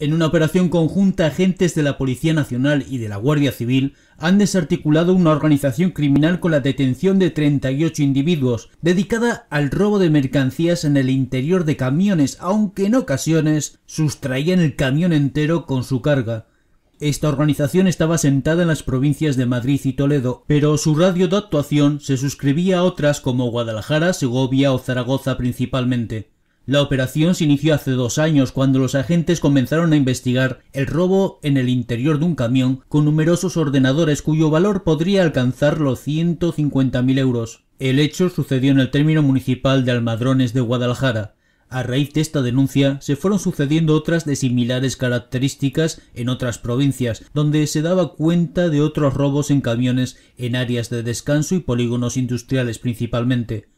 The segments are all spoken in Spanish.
En una operación conjunta, agentes de la Policía Nacional y de la Guardia Civil han desarticulado una organización criminal con la detención de 38 individuos, dedicada al robo de mercancías en el interior de camiones, aunque en ocasiones sustraían el camión entero con su carga. Esta organización estaba asentada en las provincias de Madrid y Toledo, pero su radio de actuación se suscribía a otras como Guadalajara, Segovia o Zaragoza principalmente. La operación se inició hace dos años cuando los agentes comenzaron a investigar el robo en el interior de un camión con numerosos ordenadores cuyo valor podría alcanzar los 150.000 euros. El hecho sucedió en el término municipal de Almadrones de Guadalajara. A raíz de esta denuncia se fueron sucediendo otras de similares características en otras provincias, donde se daba cuenta de otros robos en camiones en áreas de descanso y polígonos industriales principalmente.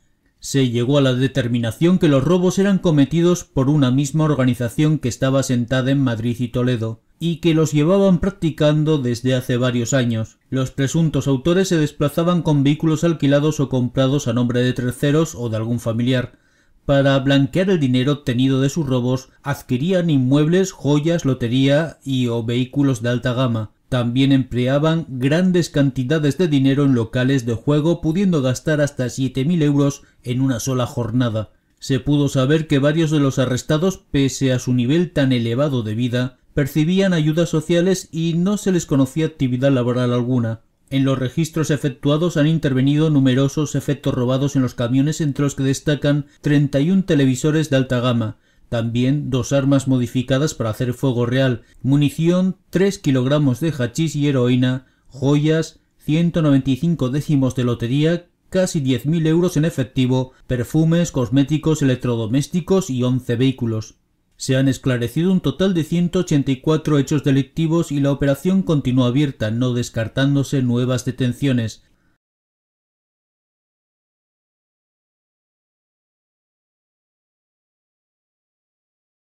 Se llegó a la determinación que los robos eran cometidos por una misma organización que estaba sentada en Madrid y Toledo, y que los llevaban practicando desde hace varios años. Los presuntos autores se desplazaban con vehículos alquilados o comprados a nombre de terceros o de algún familiar. Para blanquear el dinero obtenido de sus robos, adquirían inmuebles, joyas, lotería y o vehículos de alta gama. También empleaban grandes cantidades de dinero en locales de juego, pudiendo gastar hasta 7.000 euros en una sola jornada. Se pudo saber que varios de los arrestados, pese a su nivel tan elevado de vida, percibían ayudas sociales y no se les conocía actividad laboral alguna. En los registros efectuados han intervenido numerosos efectos robados en los camiones entre los que destacan 31 televisores de alta gama, también dos armas modificadas para hacer fuego real, munición, 3 kilogramos de hachís y heroína, joyas, 195 décimos de lotería, casi 10.000 euros en efectivo, perfumes, cosméticos, electrodomésticos y 11 vehículos. Se han esclarecido un total de 184 hechos delictivos y la operación continúa abierta, no descartándose nuevas detenciones.